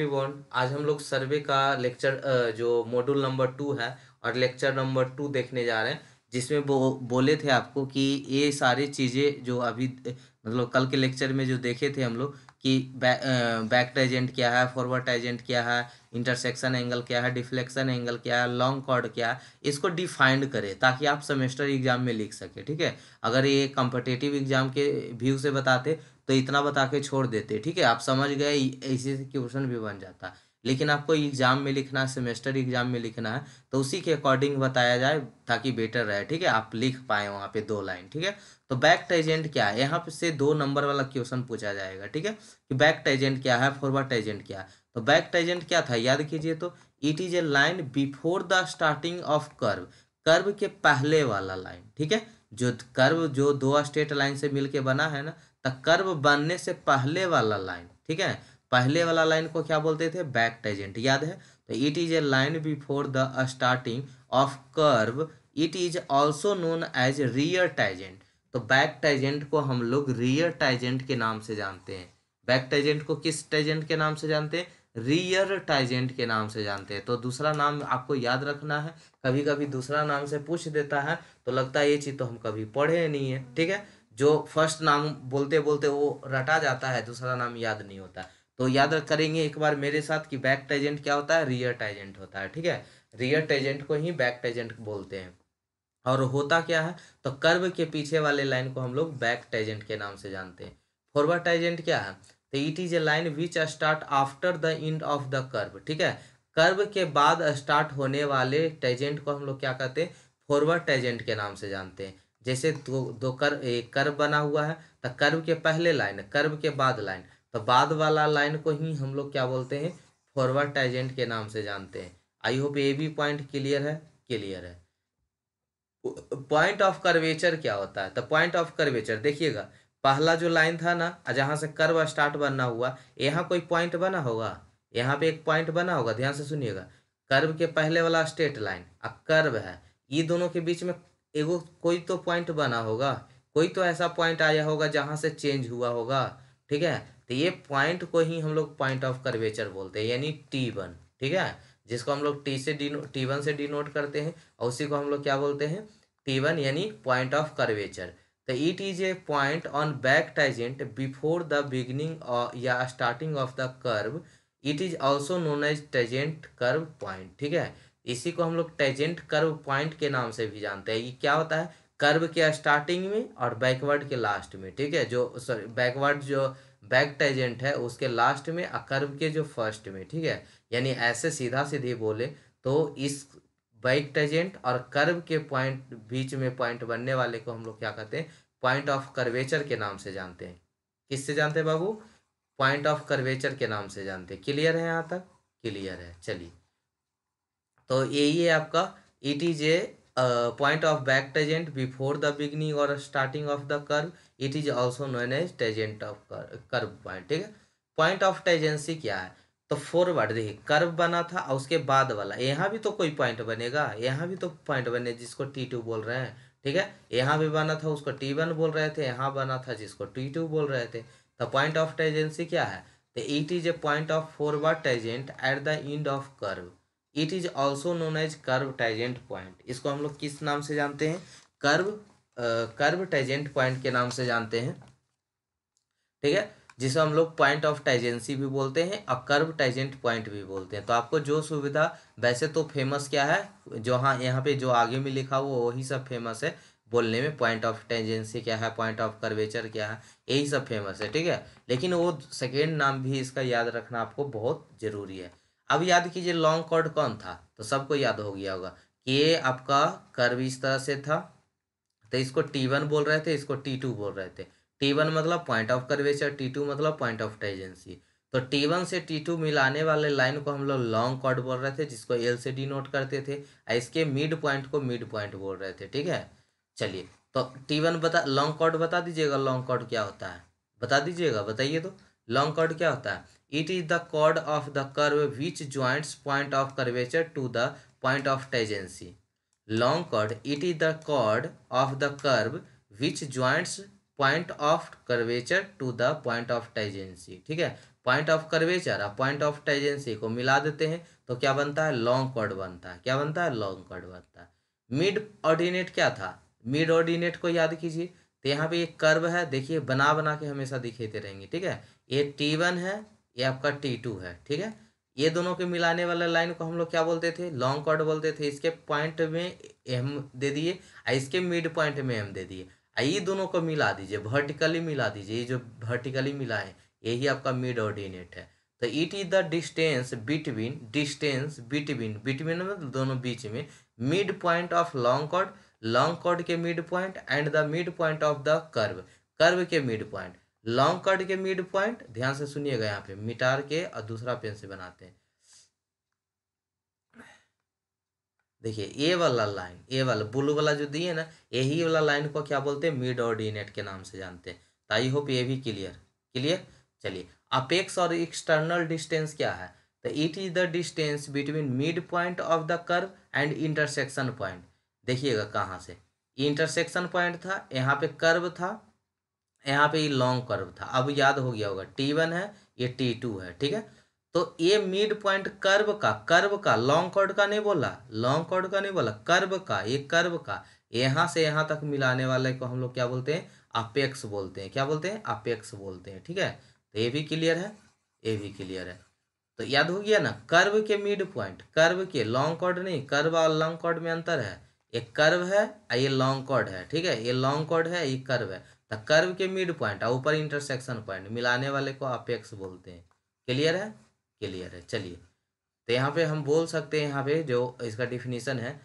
everyone आज हम लोग सर्वे का लेक्चर जो मॉड्यूल नंबर टू है और लेक्चर नंबर टू देखने जा रहे हैं जिसमें वो बोले थे आपको कि ये सारी चीज़ें जो अभी मतलब कल के लेक्चर में जो देखे थे हम लोग कि बै, बैक टेजेंट क्या है फॉरवर्ड टेजेंट क्या है इंटरसेक्शन एंगल क्या है डिफ्लेक्शन एंगल क्या है लॉन्ग कॉर्ड क्या है इसको डिफाइंड करें ताकि आप सेमेस्टर एग्जाम में लिख सके ठीक है अगर ये कॉम्पिटेटिव एग्जाम के व्यू से बताते तो इतना बता के छोड़ देते ठीक है आप समझ गए ऐसे क्वेश्चन भी बन जाता लेकिन आपको एग्जाम में लिखना है सेमेस्टर एग्जाम में लिखना है तो उसी के अकॉर्डिंग बताया जाए ताकि बेटर रहे ठीक है आप लिख पाए वहाँ पे दो लाइन ठीक है तो बैक टाइजेंट क्या है यहाँ पे से दो नंबर वाला क्वेश्चन पूछा जाएगा ठीक है कि बैक टाइजेंट क्या है फॉरवर्ड टाइजेंट क्या है तो बैक टाइजेंट क्या था याद कीजिए तो it is a line before the starting of curve curve के पहले वाला लाइन ठीक है जो कर्व जो दो स्ट्रेट लाइन से मिलके बना है ना तो कर्व बनने से पहले वाला लाइन ठीक है पहले वाला लाइन को क्या बोलते थे बैक टाइजेंट याद है तो it is a line before the starting of curve it is also known as rear tangent तो बैक टाइजेंट को हम लोग रियर टाइजेंट के नाम से जानते हैं बैक टाइजेंट को किस टाइजेंट के नाम से जानते हैं रियर टाइजेंट के नाम से जानते हैं तो दूसरा नाम आपको याद रखना है कभी कभी दूसरा नाम से पूछ देता है तो लगता है ये चीज़ तो हम कभी पढ़े नहीं है ठीक है जो फर्स्ट नाम बोलते बोलते वो रटा जाता है दूसरा नाम याद नहीं होता तो याद करेंगे एक बार मेरे साथ कि बैक टाइजेंट क्या होता है रियर टाइजेंट होता है ठीक है रियर टाइजेंट को ही बैक टाइजेंट बोलते हैं और होता क्या है तो कर्व के पीछे वाले लाइन को हम लोग बैक टेजेंट के नाम से जानते हैं फॉरवर्ड टेजेंट क्या है तो it is a line which start after the end of the curve ठीक है कर्व के बाद स्टार्ट होने वाले टेजेंट को हम लोग क्या कहते हैं फॉरवर्ड टेजेंट के नाम से जानते हैं जैसे दो दो कर एक कर्व बना हुआ है तो कर्व के पहले लाइन कर्व के बाद लाइन तो बाद वाला लाइन को ही हम लोग क्या बोलते हैं फॉरवर्ड टेजेंट के नाम से जानते हैं आई होप ये भी पॉइंट क्लियर है क्लियर है पॉइंट ऑफ कर्वेचर क्या होता है तो पॉइंट ऑफ कर्वेचर देखिएगा पहला जो लाइन था ना जहां से कर्व स्टार्ट बनना हुआ यहाँ कोई पॉइंट बना होगा यहाँ पे एक पॉइंट बना होगा ध्यान से सुनिएगा कर्व के पहले वाला स्ट्रेट लाइन और कर्व है ये दोनों के बीच में एगो कोई तो पॉइंट बना होगा कोई तो ऐसा पॉइंट आया होगा जहां से चेंज हुआ होगा ठीक है तो ये पॉइंट को ही हम लोग पॉइंट ऑफ कर्वेचर बोलते हैं यानी टी वन ठीक है जिसको हम लोग टी से डिनो टी वन से डिनोट करते हैं और उसी को हम लोग क्या बोलते हैं टी वन यानी पॉइंट ऑफ कर्वेचर तो it is a point on back tangent before the beginning या starting of the curve it is also known as tangent curve point ठीक है इसी को हम लोग टेजेंट कर्व पॉइंट के नाम से भी जानते हैं ये क्या होता है कर्व के स्टार्टिंग में और बैकवर्ड के लास्ट में ठीक है जो सॉरी बैकवर्ड जो बैक टेजेंट है उसके लास्ट में अकर्व के जो फर्स्ट में ठीक है यानी ऐसे सीधा सीधे बोले तो इस बैक टेजेंट और कर्व के पॉइंट बीच में पॉइंट बनने वाले को हम लोग क्या कहते हैं पॉइंट ऑफ कर्वेचर के नाम से जानते हैं किससे जानते हैं बाबू पॉइंट ऑफ कर्वेचर के नाम से जानते हैं क्लियर है यहाँ तक क्लियर है चलिए तो यही है आपका it is a point of back tangent before the beginning और starting of the curve it is also known as tangent of curve point ठीक है पॉइंट ऑफ टेजेंसी क्या है तो फॉरवर्ड देखिए कर्व बना था और उसके बाद वाला यहाँ भी तो कोई पॉइंट बनेगा यहाँ भी तो पॉइंट बने जिसको टी टू बोल रहे हैं ठीक है यहाँ भी बना था उसको टी वन बोल रहे थे यहाँ बना था जिसको टी टू बोल रहे थे तो पॉइंट ऑफ टेजेंसी क्या है तो it is a point of forward tangent at the end of curve it is also known as curve tangent point इसको हम लोग किस नाम से जानते हैं कर्व कर्व टाइजेंट पॉइंट के नाम से जानते हैं ठीक है जिसे हम लोग पॉइंट ऑफ टाइजेंसी भी बोलते हैं और कर्व टाइजेंट पॉइंट भी बोलते हैं तो आपको जो सुविधा वैसे तो फेमस क्या है जो हाँ यहाँ पे जो आगे में लिखा हुआ वही सब फेमस है बोलने में पॉइंट ऑफ टेंजेंसी क्या है पॉइंट ऑफ कर्वेचर क्या है यही सब फेमस है ठीक है लेकिन वो सेकेंड नाम भी इसका याद रखना आपको बहुत ज़रूरी है अब याद कीजिए लॉन्ग कॉर्ड कौन था तो सबको याद हो गया होगा कि ये आपका कर्व इस तरह से था तो इसको टी वन बोल रहे थे इसको टी टू बोल रहे थे टी वन मतलब point of curvature T two मतलब पॉइंट ऑफ टेजेंसी तो टी वन से टी टू मिलाने वाले लाइन को हम लोग लॉन्ग कॉर्ड बोल रहे थे जिसको एल से डिनोट करते थे और इसके मिड पॉइंट को मिड पॉइंट बोल रहे थे ठीक है चलिए तो टी वन बता लॉन्ग कॉर्ड बता दीजिएगा लॉन्ग कॉर्ड क्या होता है बता दीजिएगा बताइए तो लॉन्ग कॉर्ड क्या होता है it is the chord of the curve which joints point of curvature to the point of tangency long chord it is the chord of the curve which joints point of curvature to the point of tangency ठीक है point of curvature और point of tangency को मिला देते हैं तो क्या बनता है लॉन्ग कॉर्ड बनता है क्या बनता है लॉन्ग कॉर्ड बनता है मिड ऑर्डिनेट क्या था मिड ऑर्डिनेट को याद कीजिए तो यहाँ पे एक कर्व है देखिए बना बना के हमेशा दिखेते रहेंगे ठीक है ये टी वन है ये आपका टी टू है ठीक है ये दोनों के मिलाने वाला लाइन को हम लोग क्या बोलते थे लॉन्ग कॉर्ड बोलते थे इसके पॉइंट में एम दे दिए और इसके मिड पॉइंट में एम दे दिए और ये दोनों को मिला दीजिए वर्टिकली मिला दीजिए ये जो वर्टिकली मिला है यही आपका मिड ऑर्डिनेट है तो it is the distance between distance between between दोनों बीच में mid point of long chord long chord के mid point and the mid point of the curve curve के मिड पॉइंट लॉन्ग कट के मिड पॉइंट ध्यान से सुनिएगा यहाँ पे मिटार के और दूसरा पेन से बनाते हैं देखिए ए वाला लाइन ए वाला ब्लू वाला जो दिए ना यही वाला लाइन को क्या बोलते हैं मिड ऑर्डिनेट के नाम से जानते हैं तो आई होप ये भी क्लियर क्लियर चलिए अपेक्स और एक्सटर्नल डिस्टेंस क्या है तो it is the distance between mid point of the curve and intersection point देखिएगा कहाँ से इंटरसेक्शन पॉइंट था यहाँ पे कर्व था यहाँ पे ये लॉन्ग कर्व था अब याद हो गया होगा टी वन है ये टी टू है ठीक है तो ये मिड पॉइंट कर्व का कर्व का लॉन्ग कॉर्ड का नहीं बोला लॉन्ग कॉर्ड का नहीं बोला कर्व का ये कर्व का यहाँ से यहाँ तक मिलाने वाले को हम लोग क्या बोलते हैं अपेक्स बोलते हैं क्या बोलते हैं अपेक्स बोलते हैं ठीक है तो ये भी क्लियर है ये भी क्लियर है तो याद हो गया ना कर्व के मिड पॉइंट कर्व के लॉन्ग कॉर्ड नहीं कर्व और लॉन्ग कॉर्ड में अंतर है एक कर्व है ये लॉन्ग कॉर्ड है ठीक है ये लॉन्ग कॉर्ड है ये कर्व है द कर्व के मिड पॉइंट और ऊपर इंटरसेक्शन पॉइंट मिलाने वाले को अपेक्स बोलते हैं क्लियर है क्लियर है चलिए तो यहाँ पे हम बोल सकते हैं यहाँ पे जो इसका डिफिनीसन है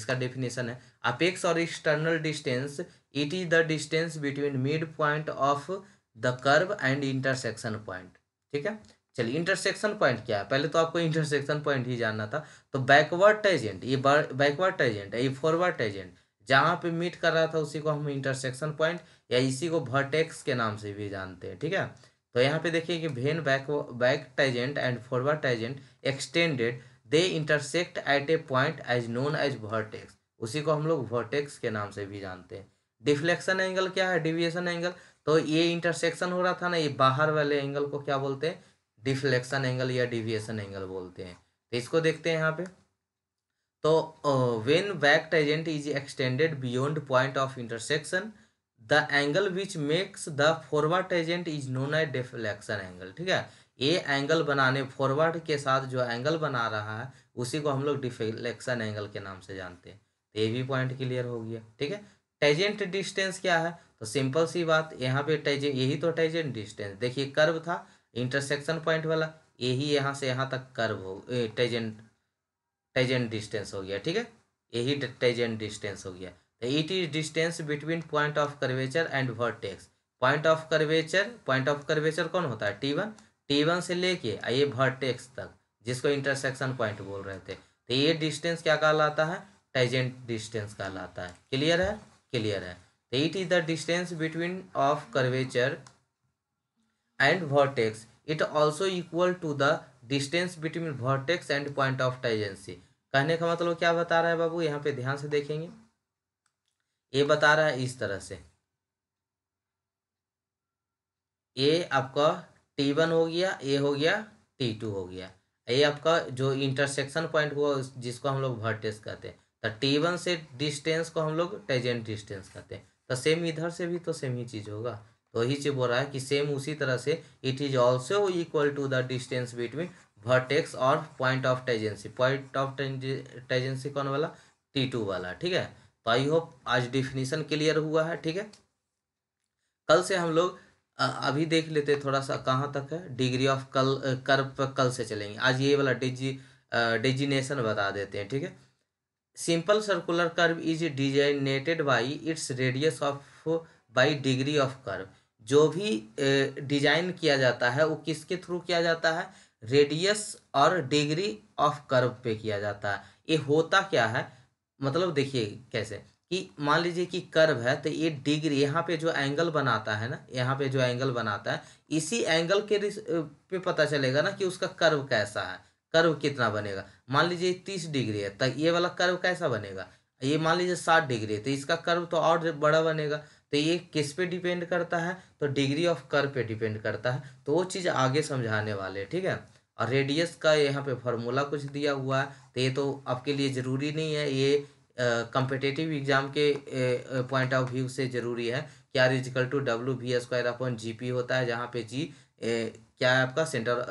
इसका डिफिनीसन है अपेक्स और external distance it is the distance between mid point of the curve and intersection point ठीक है चलिए इंटरसेक्शन पॉइंट क्या है पहले तो आपको इंटरसेक्शन पॉइंट ही जानना था तो बैकवर्ड टेजेंट ये बैकवर्ड टेजेंट है ये फॉरवर्ड टेजेंट जहाँ पे मीट कर रहा था उसी को हम इंटरसेक्शन पॉइंट या इसी को भर्टेक्स के नाम से भी जानते हैं ठीक है तो यहाँ पे देखिए कि when back back tangent and forward tangent extended they intersect at a point as known as vertex उसी को हम लोग वर्टेक्स के नाम से भी जानते हैं डिफ्लेक्शन एंगल क्या है डिविएशन एंगल तो ये इंटरसेक्शन हो रहा था ना ये बाहर वाले एंगल को क्या बोलते हैं डिफ्लेक्शन एंगल या डिविएशन एंगल बोलते हैं तो इसको देखते हैं यहाँ पे तो वेन वैक्ट tangent is extended beyond point of intersection the angle which makes the forward tangent is known a deflection angle ठीक है ए एंगल बनाने फॉरवर्ड के साथ जो एंगल बना रहा है उसी को हम लोग डिफ्लेक्शन एंगल के नाम से जानते हैं तो ये भी पॉइंट क्लियर हो गया ठीक है टेजेंट डिस्टेंस क्या है तो सिंपल सी बात यहाँ पे टेजेंट यही तो टेजेंट डिस्टेंस देखिए कर्व था इंटरसेक्शन पॉइंट वाला यही यहाँ से यहाँ तक कर्व हो टेजेंट टेजेंट डिस्टेंस हो गया ठीक है यही टेजेंट डिस्टेंस हो गया तो it is distance between point of curvature and vertex point of curvature point of curvature कौन होता है टी वन टी वन से लेके आइए वर्टेक्स तक जिसको इंटरसेक्शन पॉइंट बोल रहे थे तो ये डिस्टेंस क्या कहलाता है टेजेंट डिस्टेंस कहलाता है क्लियर है क्लियर है तो it is the distance between of curvature and vertex it also equal to the distance between vertex and point of tangency कहने का मतलब क्या बता रहा है बाबू यहाँ पे ध्यान से देखेंगे ये बता रहा है इस तरह से ए आपका टी वन हो गया ए हो गया टी टू हो गया ये आपका जो इंटरसेक्शन पॉइंट हुआ जिसको हम लोग वर्टेक्स कहते हैं तो टी वन से डिस्टेंस को हम लोग टेजेंट डिस्टेंस कहते हैं तो सेम इधर से भी तो सेम ही चीज़ होगा वही तो से बोल रहा है कि सेम उसी तरह से it is also equal to the distance between vertex और point of tangency point of tangency कौन वाला टी टू वाला ठीक है तो आई होप आज डिफिनीसन क्लियर हुआ है ठीक है कल से हम लोग अभी देख लेते थोड़ा सा कहाँ तक है डिग्री ऑफ कल कर्व पर कल से चलेंगे आज ये वाला डिजी डिजिनेशन बता देते हैं ठीक है simple circular curve is designated by its radius of by degree of curve जो भी डिजाइन किया जाता है वो किसके थ्रू किया जाता है रेडियस और डिग्री ऑफ कर्व पे किया जाता है ये होता क्या है मतलब देखिए कैसे कि मान लीजिए कि कर्व है तो ये डिग्री यहाँ पे जो एंगल बनाता है ना यहाँ पे जो एंगल बनाता है इसी एंगल के पे पता चलेगा ना कि उसका कर्व कैसा है कर्व कितना बनेगा मान लीजिए तीस डिग्री है तो ये वाला कर्व कैसा बनेगा ये मान लीजिए साठ डिग्री है तो इसका कर्व तो और बड़ा बनेगा तो ये किस पे डिपेंड करता है तो डिग्री ऑफ कर पे डिपेंड करता है तो वो चीज़ आगे समझाने वाले हैं ठीक है और रेडियस का यहाँ पे फॉर्मूला कुछ दिया हुआ है तो ये तो आपके लिए ज़रूरी नहीं है ये कंपिटेटिव एग्जाम के पॉइंट ऑफ व्यू से ज़रूरी है क्या रिजिकल to W B square upon G P होता है जहाँ पे जी ए, क्या है आपका सेंटर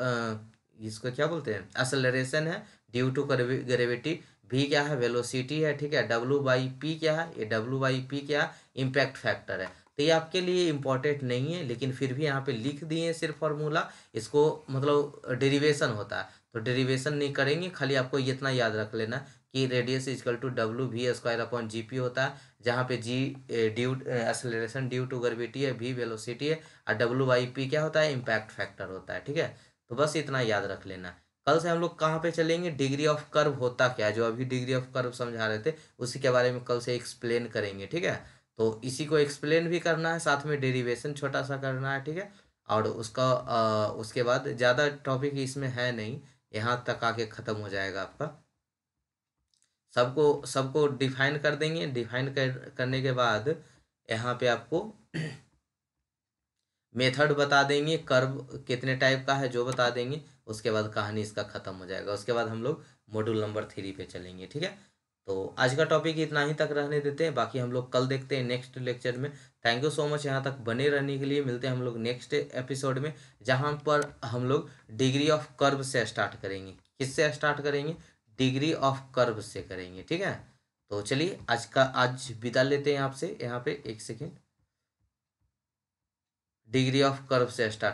इसको क्या बोलते हैं असलरेशन है ड्यू टू ग्रेविटी वी क्या है वेलोसिटी है ठीक है डब्ल्यू बाई पी क्या है ये डब्ल्यू बाई पी क्या इम्पैक्ट फैक्टर है तो ये आपके लिए इम्पोर्टेंट नहीं है लेकिन फिर भी यहाँ पे लिख दिए सिर्फ फॉर्मूला इसको मतलब डेरिवेशन होता है तो डेरिवेशन नहीं करेंगे खाली आपको इतना याद रख लेना कि radius is equal to W V square upon G P होता है जहाँ पे G due acceleration due to gravity है वी वेलोसिटी है और डब्ल्यू बाई पी क्या होता है इम्पैक्ट फैक्टर होता है ठीक है तो बस इतना याद रख लेना कल से हम लोग कहाँ पे चलेंगे डिग्री ऑफ कर्व होता क्या है जो अभी डिग्री ऑफ कर्व समझा रहे थे उसी के बारे में कल से एक्सप्लेन करेंगे ठीक है तो इसी को एक्सप्लेन भी करना है साथ में डेरिवेशन छोटा सा करना है ठीक है और उसका आ, उसके बाद ज़्यादा टॉपिक इसमें है नहीं यहाँ तक आके ख़त्म हो जाएगा आपका सबको सबको डिफाइन कर देंगे डिफाइन कर, करने के बाद यहाँ पे आपको मेथड बता देंगे कर्व कितने टाइप का है जो बता देंगे उसके बाद कहानी इसका ख़त्म हो जाएगा उसके बाद हम लोग मॉड्यूल नंबर थ्री पे चलेंगे ठीक है तो आज का टॉपिक इतना ही तक रहने देते हैं बाकी हम लोग कल देखते हैं नेक्स्ट लेक्चर में थैंक यू सो मच यहाँ तक बने रहने के लिए मिलते हैं हम लोग नेक्स्ट एपिसोड में जहाँ पर हम लोग डिग्री ऑफ कर्व से स्टार्ट करेंगे किससे स्टार्ट करेंगे डिग्री ऑफ कर्व से करेंगे ठीक है तो चलिए आज का आज विदा लेते हैं आपसे यहाँ पे एक सेकेंड डिग्री ऑफ कर्व से स्टार्ट